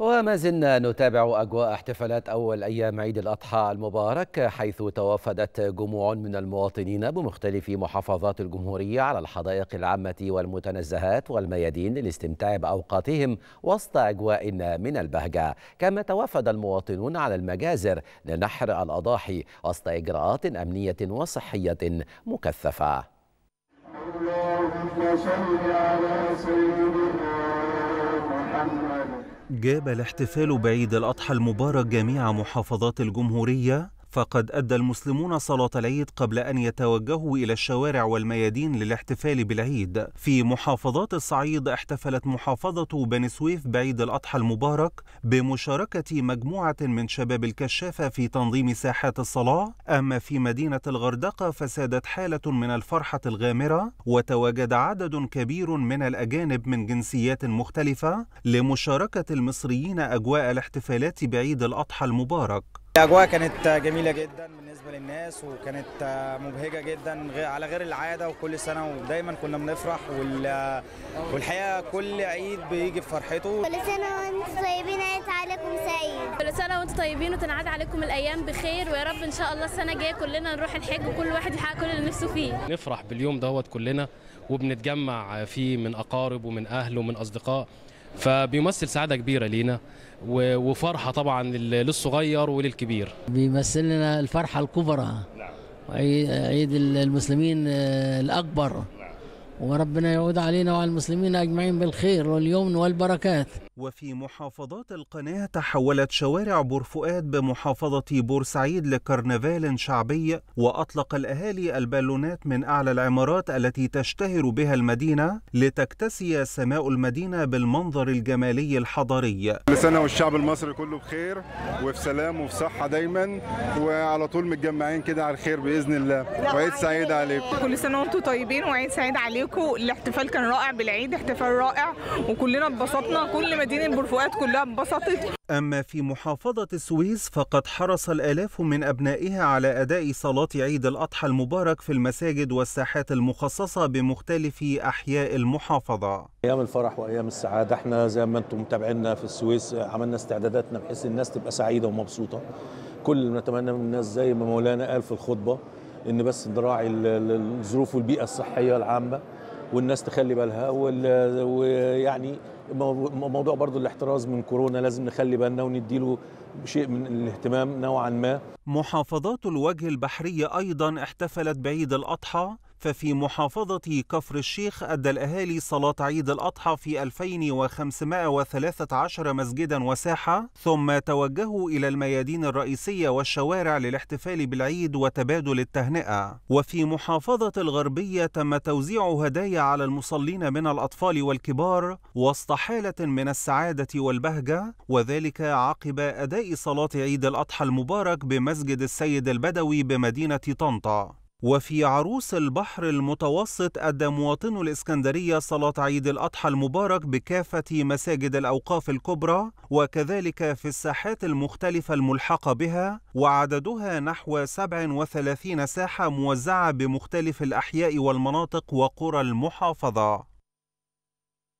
وما زلنا نتابع أجواء احتفالات أول أيام عيد الأضحى المبارك حيث توافدت جموع من المواطنين بمختلف محافظات الجمهورية على الحدائق العامة والمتنزهات والميادين للاستمتاع بأوقاتهم وسط أجواء من البهجة كما توافد المواطنون على المجازر لنحر الأضاحي وسط إجراءات أمنية وصحية مكثفة اللهم صل على سيدنا جاب الاحتفال بعيد الأضحى المبارك جميع محافظات الجمهورية فقد أدى المسلمون صلاة العيد قبل أن يتوجهوا إلى الشوارع والميادين للاحتفال بالعيد في محافظات الصعيد احتفلت محافظة بني سويف بعيد الأضحى المبارك بمشاركة مجموعة من شباب الكشافة في تنظيم ساحات الصلاة أما في مدينة الغردقة فسادت حالة من الفرحة الغامرة وتواجد عدد كبير من الأجانب من جنسيات مختلفة لمشاركة المصريين أجواء الاحتفالات بعيد الأضحى المبارك الأجواء كانت جميلة جدا بالنسبة للناس وكانت مبهجة جدا على غير العادة وكل سنة ودايما كنا بنفرح والحقيقة كل عيد بيجي بفرحته كل سنة وانتم طيبين عيد عليكم سعيد كل سنة وانتم طيبين وتنعاد عليكم الأيام بخير ويا رب إن شاء الله السنة الجاية كلنا نروح الحج وكل واحد يحقق كل اللي نفسه فيه نفرح باليوم دوت كلنا وبنتجمع فيه من أقارب ومن أهل ومن أصدقاء فبيمثل سعاده كبيره لينا وفرحه طبعا للصغير وللكبير بيمثل لنا الفرحه الكبرى نعم. عيد المسلمين آه، الاكبر وربنا يعود علينا وعلى المسلمين أجمعين بالخير واليمن والبركات وفي محافظات القناة تحولت شوارع بورفؤاد بمحافظة بورسعيد لكرنفال شعبي وأطلق الأهالي البالونات من أعلى العمارات التي تشتهر بها المدينة لتكتسي سماء المدينة بالمنظر الجمالي الحضري لسنة والشعب المصري كله بخير وفي سلام وفي صحة دايما وعلى طول متجمعين كده على الخير بإذن الله وعيد سعيد عليكم كل سنة وانتم طيبين وعيد سعيد عليكم لكم الاحتفال كان رائع بالعيد احتفال رائع وكلنا اتبسطنا كل مدينه برفقات كلها اتبسطت أما في محافظة السويس فقد حرص الآلاف من أبنائها على أداء صلاة عيد الأضحى المبارك في المساجد والساحات المخصصة بمختلف أحياء المحافظة أيام الفرح وأيام السعادة احنا زي ما أنتم متابعينا في السويس عملنا استعداداتنا بحيث الناس تبقى سعيدة ومبسوطة كل اللي نتمنى من الناس زي ما مولانا قال في الخطبة إن بس نراعي الظروف والبيئة الصحية العامة والناس تخلي بالها ويعني موضوع برضو الاحتراز من كورونا لازم نخلي بالنا ونديله شيء من الاهتمام نوعا ما محافظات الوجه البحرية أيضا احتفلت بعيد الأضحى ففي محافظة كفر الشيخ أدى الأهالي صلاة عيد الأضحى في 2513 مسجدا وساحة ثم توجهوا إلى الميادين الرئيسية والشوارع للاحتفال بالعيد وتبادل التهنئة وفي محافظة الغربية تم توزيع هدايا على المصلين من الأطفال والكبار وسط حالة من السعادة والبهجة وذلك عقب أداء صلاة عيد الأضحى المبارك بمسجد السيد البدوي بمدينة طنطا وفي عروس البحر المتوسط أدى مواطنو الإسكندرية صلاة عيد الأضحى المبارك بكافة مساجد الأوقاف الكبرى وكذلك في الساحات المختلفة الملحقة بها وعددها نحو 37 ساحة موزعة بمختلف الأحياء والمناطق وقرى المحافظة